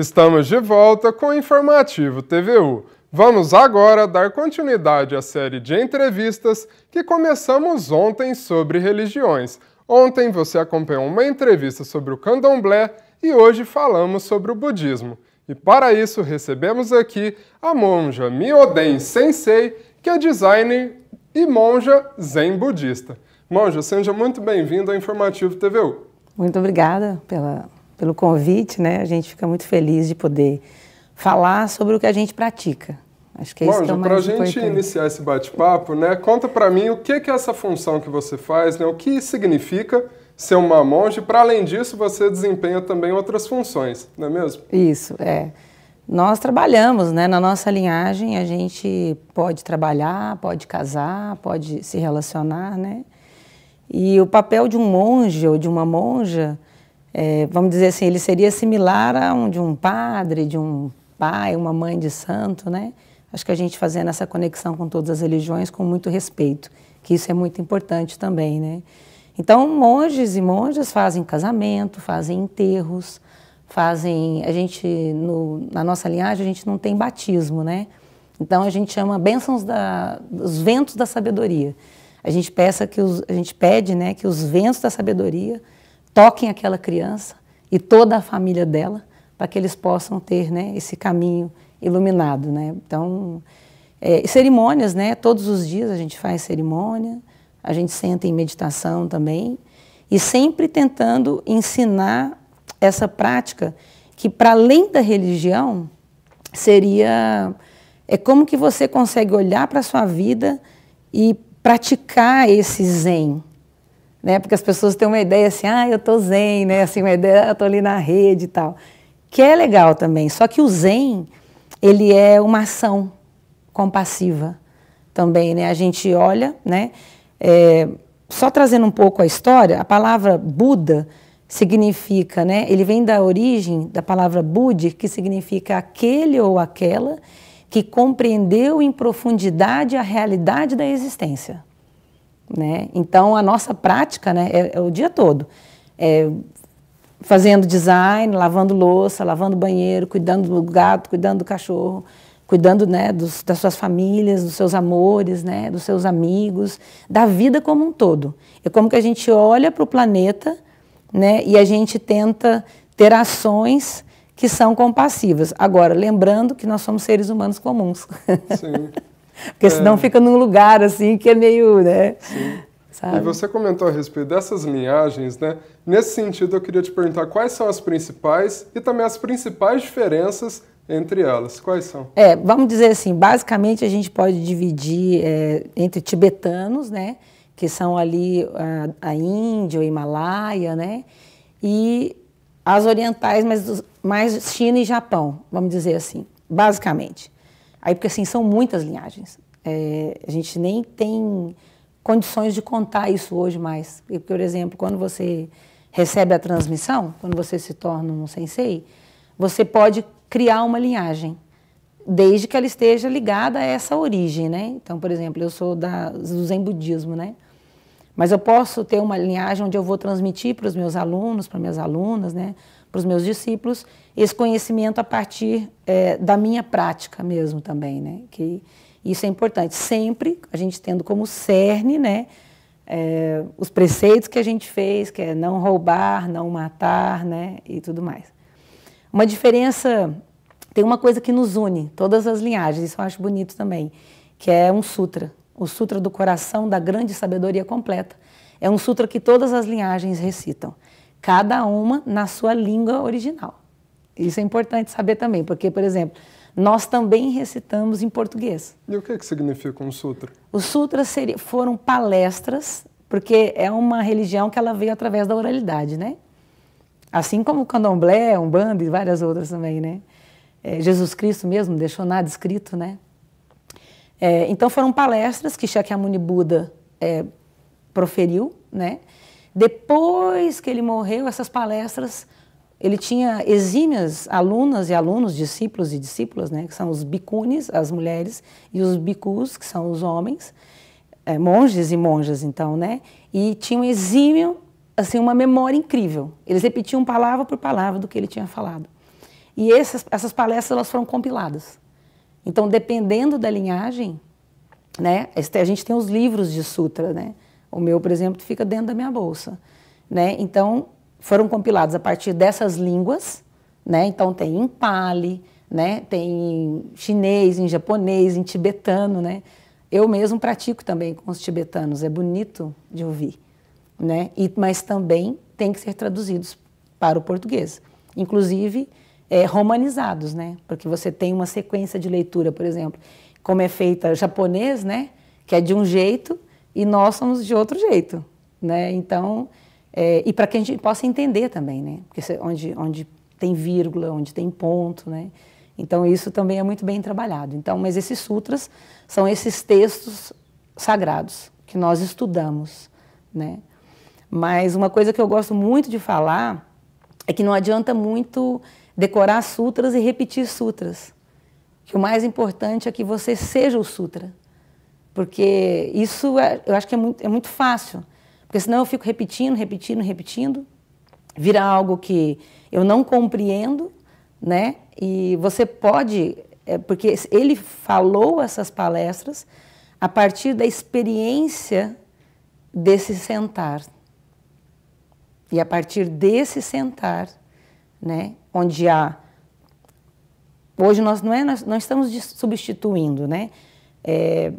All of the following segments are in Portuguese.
Estamos de volta com o Informativo TVU. Vamos agora dar continuidade à série de entrevistas que começamos ontem sobre religiões. Ontem você acompanhou uma entrevista sobre o candomblé e hoje falamos sobre o budismo. E para isso recebemos aqui a monja Myoden Sensei, que é designer e monja zen budista. Monja, seja muito bem-vinda ao Informativo TVU. Muito obrigada pela pelo convite, né? A gente fica muito feliz de poder falar sobre o que a gente pratica. Acho que é isso que é para a gente iniciar esse bate-papo, né? Conta para mim o que é essa função que você faz, né? O que significa ser uma monge? Para além disso, você desempenha também outras funções, não é mesmo? Isso é. Nós trabalhamos, né? Na nossa linhagem, a gente pode trabalhar, pode casar, pode se relacionar, né? E o papel de um monge ou de uma monja é, vamos dizer assim, ele seria similar a um de um padre, de um pai, uma mãe de santo, né? Acho que a gente fazendo essa conexão com todas as religiões com muito respeito, que isso é muito importante também, né? Então, monges e monjas fazem casamento, fazem enterros, fazem. A gente, no, na nossa linhagem, a gente não tem batismo, né? Então, a gente chama bênçãos da, dos ventos da sabedoria. A gente, peça que os, a gente pede né, que os ventos da sabedoria toquem aquela criança e toda a família dela, para que eles possam ter né, esse caminho iluminado. Né? Então, é, cerimônias, né? todos os dias a gente faz cerimônia, a gente senta em meditação também, e sempre tentando ensinar essa prática que, para além da religião, seria é como que você consegue olhar para a sua vida e praticar esse zen, né? Porque as pessoas têm uma ideia assim, ah, eu tô zen, né? Assim, uma ideia, ah, eu tô ali na rede e tal. Que é legal também, só que o zen, ele é uma ação compassiva também, né? A gente olha, né? É, só trazendo um pouco a história, a palavra Buda significa, né? Ele vem da origem da palavra Budi, que significa aquele ou aquela que compreendeu em profundidade a realidade da existência. Né? Então, a nossa prática né, é, é o dia todo. É fazendo design, lavando louça, lavando banheiro, cuidando do gato, cuidando do cachorro, cuidando né, dos, das suas famílias, dos seus amores, né, dos seus amigos, da vida como um todo. É como que a gente olha para o planeta né, e a gente tenta ter ações que são compassivas. Agora, lembrando que nós somos seres humanos comuns. Sim. Porque é. senão fica num lugar assim que é meio, né? Sim. Sabe? E você comentou a respeito dessas linhagens, né? Nesse sentido, eu queria te perguntar quais são as principais e também as principais diferenças entre elas. Quais são? É, vamos dizer assim, basicamente a gente pode dividir é, entre tibetanos, né? Que são ali a, a Índia, o Himalaia, né? E as orientais, mas mais China e Japão, vamos dizer assim, basicamente. Aí, porque assim, são muitas linhagens. É, a gente nem tem condições de contar isso hoje mais. Porque, por exemplo, quando você recebe a transmissão, quando você se torna um sensei, você pode criar uma linhagem, desde que ela esteja ligada a essa origem, né? Então, por exemplo, eu sou da, do Zen Budismo, né? Mas eu posso ter uma linhagem onde eu vou transmitir para os meus alunos, para minhas alunas, né, para os meus discípulos, esse conhecimento a partir é, da minha prática mesmo também, né? Que isso é importante. Sempre a gente tendo como cerne, né, é, os preceitos que a gente fez, que é não roubar, não matar, né, e tudo mais. Uma diferença, tem uma coisa que nos une, todas as linhagens, isso eu acho bonito também, que é um sutra o Sutra do Coração da Grande Sabedoria Completa. É um sutra que todas as linhagens recitam, cada uma na sua língua original. Isso é importante saber também, porque, por exemplo, nós também recitamos em português. E o que, é que significa um sutra? Os sutras foram palestras, porque é uma religião que ela veio através da oralidade, né? Assim como o candomblé, umbanda e várias outras também, né? É, Jesus Cristo mesmo deixou nada escrito, né? É, então foram palestras que Shakyamuni Buda é, proferiu, né? Depois que ele morreu, essas palestras, ele tinha exímias alunas e alunos, discípulos e discípulas, né? Que são os bicunes, as mulheres, e os bicus, que são os homens, é, monges e monjas, então, né? E tinha um exímio, assim, uma memória incrível. Eles repetiam palavra por palavra do que ele tinha falado. E essas, essas palestras, elas foram compiladas. Então, dependendo da linhagem, né, a gente tem os livros de sutra, né? O meu, por exemplo, fica dentro da minha bolsa, né? Então, foram compilados a partir dessas línguas, né? Então tem em pali, né? Tem em chinês, em japonês, em tibetano, né? Eu mesmo pratico também com os tibetanos, é bonito de ouvir, né? E, mas também tem que ser traduzidos para o português. Inclusive, é, romanizados, né? Porque você tem uma sequência de leitura, por exemplo, como é feita japonês, né? Que é de um jeito e nós somos de outro jeito, né? Então, é, e para que a gente possa entender também, né? Porque onde, onde tem vírgula, onde tem ponto, né? Então, isso também é muito bem trabalhado. Então, mas esses sutras são esses textos sagrados que nós estudamos, né? Mas uma coisa que eu gosto muito de falar é que não adianta muito decorar sutras e repetir sutras. Que o mais importante é que você seja o sutra. Porque isso é, eu acho que é muito, é muito fácil. Porque senão eu fico repetindo, repetindo, repetindo, vira algo que eu não compreendo, né? E você pode, é, porque ele falou essas palestras a partir da experiência desse sentar. E a partir desse sentar, né, onde há. Hoje nós não, é, nós, não estamos substituindo, né? É,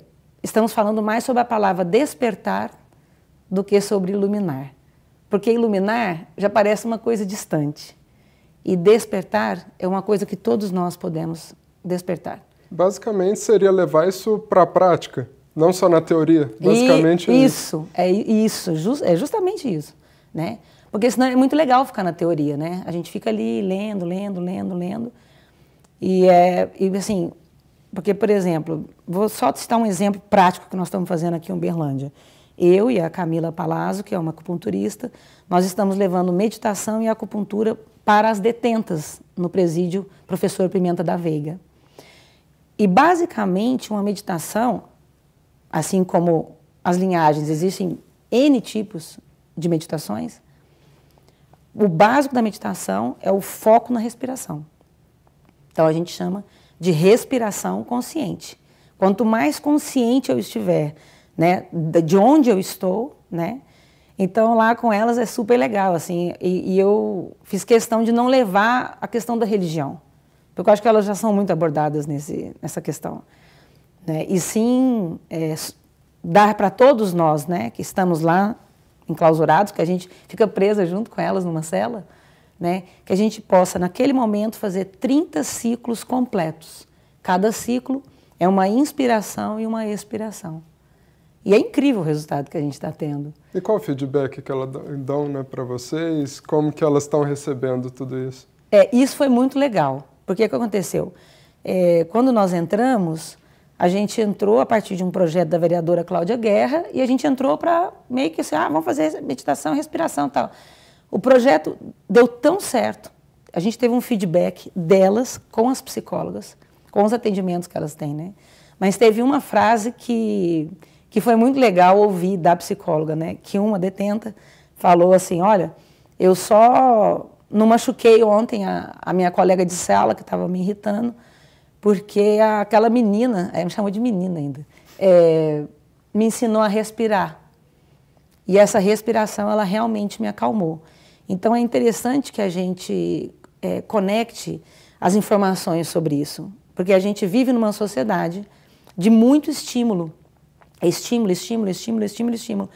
estamos falando mais sobre a palavra despertar do que sobre iluminar. Porque iluminar já parece uma coisa distante. E despertar é uma coisa que todos nós podemos despertar. Basicamente seria levar isso para a prática, não só na teoria. Basicamente é e isso. É isso, é justamente isso, né? Porque senão é muito legal ficar na teoria, né? A gente fica ali lendo, lendo, lendo, lendo. E, é, e assim, porque, por exemplo, vou só citar um exemplo prático que nós estamos fazendo aqui em Uberlândia. Eu e a Camila Palazzo, que é uma acupunturista, nós estamos levando meditação e acupuntura para as detentas no presídio Professor Pimenta da Veiga. E basicamente uma meditação, assim como as linhagens, existem N tipos de meditações, o básico da meditação é o foco na respiração. Então a gente chama de respiração consciente. Quanto mais consciente eu estiver, né, de onde eu estou, né? Então lá com elas é super legal, assim. E, e eu fiz questão de não levar a questão da religião, porque eu acho que elas já são muito abordadas nesse, nessa questão. Né? E sim é, dar para todos nós, né, que estamos lá enclausurados, que a gente fica presa junto com elas numa cela, né? que a gente possa, naquele momento, fazer 30 ciclos completos. Cada ciclo é uma inspiração e uma expiração. E é incrível o resultado que a gente está tendo. E qual o feedback que elas dão né, para vocês? Como que elas estão recebendo tudo isso? É, isso foi muito legal. Porque o que aconteceu? É, quando nós entramos, a gente entrou a partir de um projeto da vereadora Cláudia Guerra e a gente entrou para meio que assim, ah, vamos fazer meditação, respiração e tal. O projeto deu tão certo. A gente teve um feedback delas com as psicólogas, com os atendimentos que elas têm, né? Mas teve uma frase que, que foi muito legal ouvir da psicóloga, né? Que uma detenta falou assim: Olha, eu só não machuquei ontem a, a minha colega de sala que estava me irritando porque aquela menina, ela é, me chamou de menina ainda, é, me ensinou a respirar. E essa respiração, ela realmente me acalmou. Então é interessante que a gente é, conecte as informações sobre isso, porque a gente vive numa sociedade de muito estímulo. Estímulo, estímulo, estímulo, estímulo, estímulo.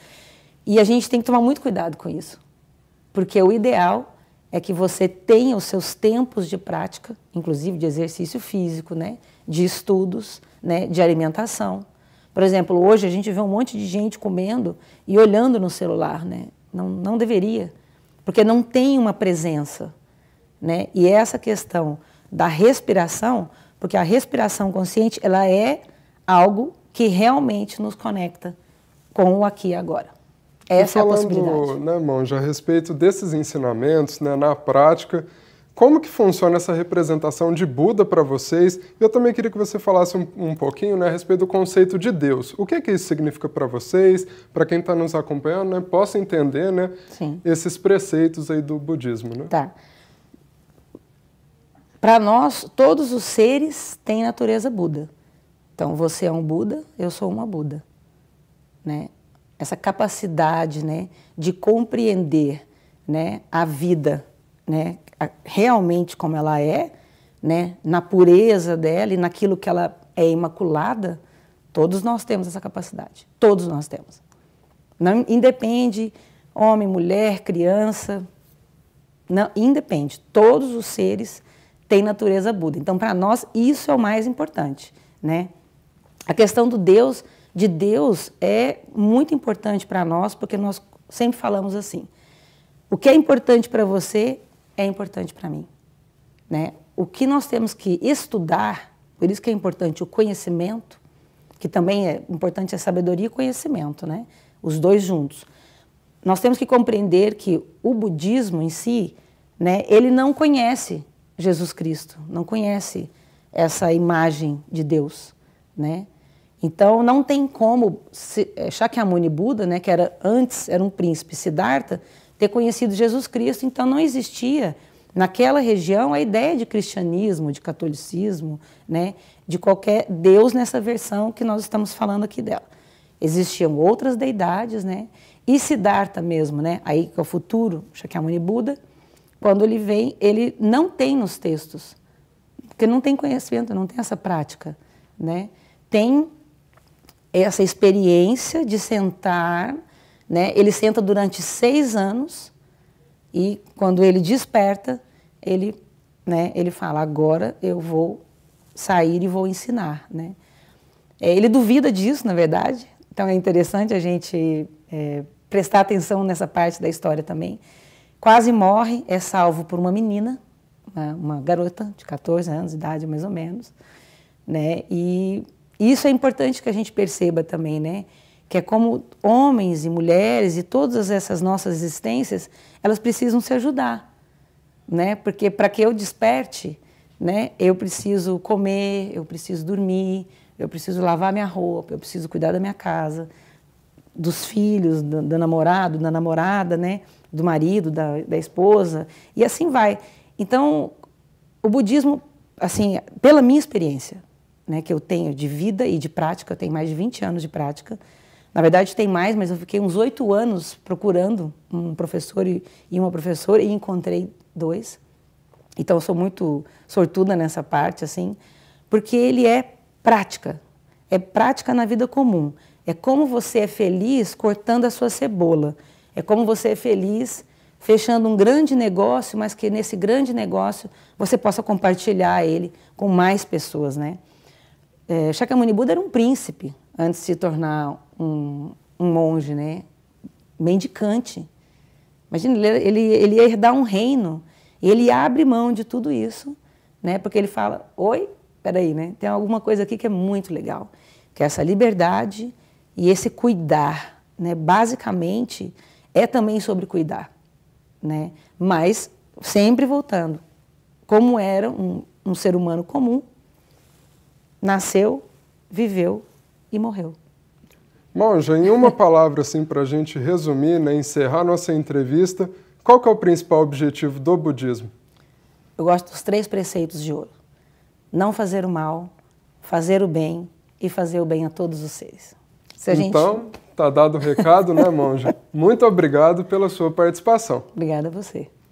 E a gente tem que tomar muito cuidado com isso, porque o ideal é que você tenha os seus tempos de prática, inclusive de exercício físico, né? de estudos, né? de alimentação. Por exemplo, hoje a gente vê um monte de gente comendo e olhando no celular, né? não, não deveria, porque não tem uma presença. Né? E é essa questão da respiração, porque a respiração consciente ela é algo que realmente nos conecta com o aqui e agora. Essa falando, é a possibilidade. Né, Monja, a respeito desses ensinamentos, né, na prática, como que funciona essa representação de Buda para vocês? Eu também queria que você falasse um, um, pouquinho né, a respeito do conceito de Deus. O que, que isso significa para vocês, para quem está nos acompanhando, né, possa entender né, Sim. esses preceitos aí do budismo. Né? Tá. Para nós, todos os seres têm natureza Buda. Então, você é um Buda, eu sou uma Buda. Né? essa capacidade né, de compreender né, a vida né, realmente como ela é, né, na pureza dela e naquilo que ela é imaculada, todos nós temos essa capacidade. Todos nós temos. Não independe homem, mulher, criança, não independe. Todos os seres têm natureza Buda. Então, para nós isso é o mais importante, né? A questão do Deus de Deus é muito importante para nós, porque nós sempre falamos assim: o que é importante para você é importante para mim. Né? O que nós temos que estudar, por isso que é importante o conhecimento, que também é importante a sabedoria e conhecimento, né? os dois juntos. Nós temos que compreender que o budismo em si, né, ele não conhece Jesus Cristo, não conhece essa imagem de Deus, né? Então não tem como Shakyamuni eh, Buda, né, que era antes era um príncipe Siddhartha, ter conhecido Jesus Cristo. Então não existia naquela região a ideia de cristianismo, de catolicismo, né, de qualquer Deus nessa versão que nós estamos falando aqui dela. Existiam outras deidades, né? E Siddhartha mesmo, né? Aí que é o futuro Shakyamuni é Buda, quando ele vem, ele não tem nos textos, porque não tem conhecimento, não tem essa prática, né? Tem essa experiência de sentar. Né? Ele senta durante seis anos e quando ele desperta, ele, né, ele fala: agora eu vou sair e vou ensinar, né? É, ele duvida disso, na verdade. Então é interessante a gente é, prestar atenção nessa parte da história também. Quase morre, é salvo por uma menina, né, uma garota de 14 anos de idade mais ou menos, né? E isso é importante que a gente perceba também, né? Que é como homens e mulheres e todas essas nossas existências, elas precisam se ajudar, né? Porque para que eu desperte, né? Eu preciso comer, eu preciso dormir, eu preciso lavar minha roupa, eu preciso cuidar da minha casa, dos filhos, do, do namorado, da namorada, né? Do marido, da, da esposa e assim vai. Então, o budismo, assim, pela minha experiência, né, que eu tenho de vida e de prática, eu tenho mais de 20 anos de prática. Na verdade, tem mais, mas eu fiquei uns oito anos procurando um professor e, e uma professora e encontrei dois. Então, eu sou muito sortuda nessa parte, assim, porque ele é prática. É prática na vida comum. É como você é feliz cortando a sua cebola. É como você é feliz fechando um grande negócio, mas que nesse grande negócio você possa compartilhar ele com mais pessoas, né? É, Shakyamuni Buda era um príncipe antes de se tornar um, um monge, né? Mendicante. Imagina, ele, ele, ele ia herdar um reino. Ele abre mão de tudo isso, né? Porque ele fala: oi, peraí, né? Tem alguma coisa aqui que é muito legal, que é essa liberdade e esse cuidar, né? Basicamente é também sobre cuidar, né? Mas sempre voltando, como era um, um ser humano comum, nasceu, viveu e morreu. Monja, em uma palavra assim para a gente resumir, né, encerrar nossa entrevista, qual que é o principal objetivo do budismo? Eu gosto dos três preceitos de ouro. Não fazer o mal, fazer o bem e fazer o bem a todos os seres. Se Então, tá dado o recado, né, monja? Muito obrigado pela sua participação. Obrigada a você.